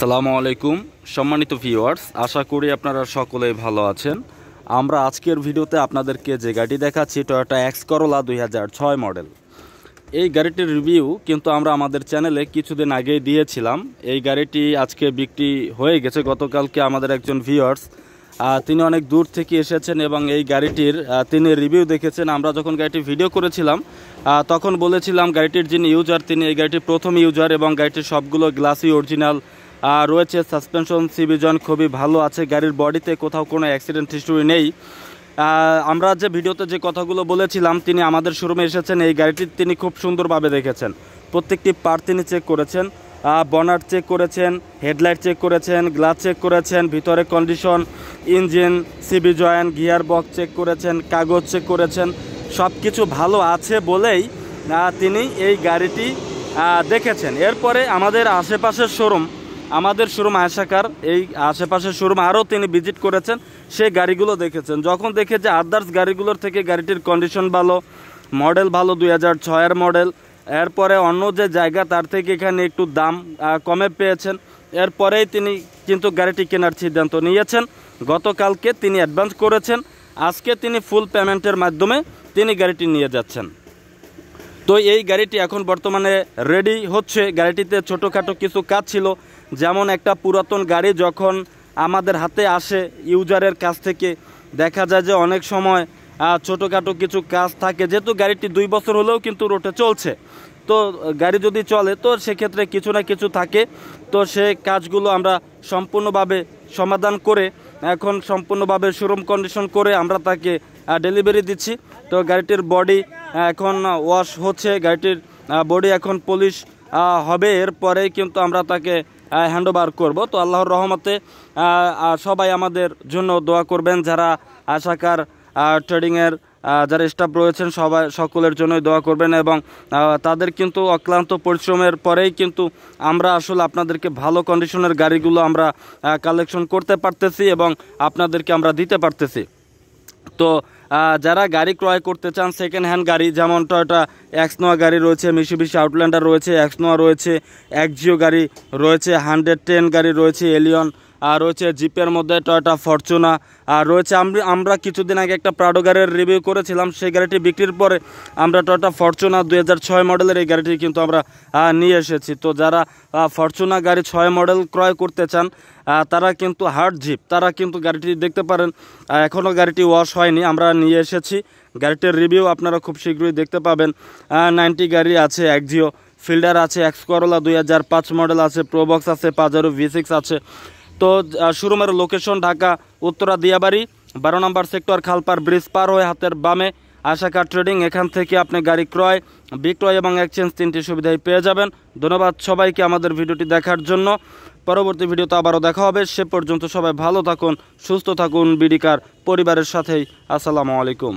সালামু আলাইকুম সম্মানিত ভিওয়ার্স আশা করি আপনারা সকলেই ভালো আছেন আমরা আজকের ভিডিওতে আপনাদেরকে যে গাড়ি দেখাচ্ছি টয়টা এক্স করোলা দুই মডেল এই গাড়িটির রিভিউ কিন্তু আমরা আমাদের চ্যানেলে কিছুদিন আগেই দিয়েছিলাম এই গাড়িটি আজকে বিক্রি হয়ে গেছে গতকালকে আমাদের একজন ভিওয়ার্স তিনি অনেক দূর থেকে এসেছেন এবং এই গাড়িটির তিনি রিভিউ দেখেছেন আমরা যখন গাড়িটি ভিডিও করেছিলাম তখন বলেছিলাম গাড়িটির যিনি ইউজার তিনি এই গাড়িটির প্রথম ইউজার এবং গাড়িটির সবগুলো গ্লাসই অরিজিনাল রয়েছে সাসপেনশন সিভিজন খুবই ভালো আছে গাড়ির বডিতে কোথাও কোনো অ্যাক্সিডেন্ট হিস্টোরি নেই আমরা যে ভিডিওতে যে কথাগুলো বলেছিলাম তিনি আমাদের শোরুমে এসেছেন এই গাড়িটি তিনি খুব সুন্দরভাবে দেখেছেন প্রত্যেকটি পার্ট তিনি চেক করেছেন বনার চেক করেছেন হেডলাইট চেক করেছেন গ্লাস চেক করেছেন ভিতরে condition engine CV joint gear box check করেছেন কাগজ চেক করেছেন সব কিছু ভালো আছে বলেই তিনি এই গাড়িটি দেখেছেন এরপরে আমাদের আশেপাশের শোরুম আমাদের শোরুম আশাকার এই আশেপাশের শোরুম আরও তিনি ভিজিট করেছেন সেই গাড়িগুলো দেখেছেন যখন দেখে যে আদার্স গাড়িগুলোর থেকে গাড়িটির কন্ডিশন ভালো মডেল ভালো দুই হাজার ছয়ের মডেল এরপরে অন্য যে জায়গা তার থেকে এখানে একটু দাম কমে পেয়েছেন এরপরেই তিনি কিন্তু গাড়িটি কেনার সিদ্ধান্ত নিয়েছেন গতকালকে তিনি অ্যাডভান্স করেছেন আজকে তিনি ফুল পেমেন্টের মাধ্যমে তিনি গাড়িটি নিয়ে যাচ্ছেন তো এই গাড়িটি এখন বর্তমানে রেডি হচ্ছে গাড়িটিতে ছোটোখাটো কিছু কাজ ছিল যেমন একটা পুরাতন গাড়ি যখন আমাদের হাতে আসে ইউজারের কাছ থেকে দেখা যায় যে অনেক সময় ছোটোখাটো কিছু কাজ থাকে যেহেতু গাড়িটি দুই বছর হলেও কিন্তু রোডে চলছে তো গাড়ি যদি চলে তো সেক্ষেত্রে কিছু না কিছু থাকে তো সে কাজগুলো আমরা সম্পূর্ণভাবে সমাধান করে এখন সম্পূর্ণভাবে শোরুম কন্ডিশন করে আমরা তাকে ডেলিভারি দিচ্ছি তো গাড়িটির বডি এখন ওয়াশ হচ্ছে গাড়িটির বডি এখন পলিশ হবে এরপরে কিন্তু আমরা তাকে হ্যান্ড ওভার করবো তো আল্লাহর রহমতে সবাই আমাদের জন্য দোয়া করবেন যারা আশাকার ট্রেডিংয়ের যারা স্টাফ রয়েছেন সবাই সকলের জন্যই দোয়া করবেন এবং তাদের কিন্তু অক্লান্ত পরিশ্রমের পরেই কিন্তু আমরা আসলে আপনাদেরকে ভালো কন্ডিশনের গাড়িগুলো আমরা কালেকশন করতে পারতেছি এবং আপনাদেরকে আমরা দিতে পারতেছি তো যারা গাড়ি ক্রয় করতে চান সেকেন্ড হ্যান্ড গাড়ি যেমন টয়টা এক্সনোয়া গাড়ি রয়েছে মিশুবিশ আউটল্যান্ডার রয়েছে এক্সনোয়া রয়েছে একজিও গাড়ি রয়েছে হান্ড্রেড টেন গাড়ি রয়েছে এলিয়ন আর রয়েছে জিপের মধ্যে টয়টা ফরচুনা আর রয়েছে আমরা কিছুদিন আগে একটা প্রাডো গাড়ির রিভিউ করেছিলাম সেই গাড়িটি বিক্রির পরে আমরা টয়টা ফরচুনা দুই ছয় মডেলের এই গাড়িটি কিন্তু আমরা নিয়ে এসেছি তো যারা ফরচুনা গাড়ি ছয় মডেল ক্রয় করতে চান তারা কিন্তু হার্ড জিপ তারা কিন্তু গাড়িটি দেখতে পারেন এখনও গাড়িটি ওয়াশ হয়নি আমরা নিয়ে এসেছি গাড়িটির রিভিউ আপনারা খুব শীঘ্রই দেখতে পাবেন নাইনটি গাড়ি আছে একজিও ফিল্ডার আছে এক্স করোলা দুই হাজার পাঁচ মডেল আছে প্রোবক্স আছে পাজারো ভি সিক্স আছে তো শুরুমের লোকেশন ঢাকা উত্তরা দিয়াবাড়ি বারো নম্বর সেক্টর খালপার ব্রিজ পার হয়ে হাতের বামে আশা কার ট্রেডিং এখান থেকে আপনি গাড়ি ক্রয় বিক্রয় এবং এক্সচেঞ্জ তিনটি সুবিধাই পেয়ে যাবেন ধন্যবাদ সবাইকে আমাদের ভিডিওটি দেখার জন্য পরবর্তী ভিডিওতে আবারও দেখা হবে সে পর্যন্ত সবাই ভালো থাকুন সুস্থ থাকুন বিডিকার পরিবারের সাথেই আসসালামু আলাইকুম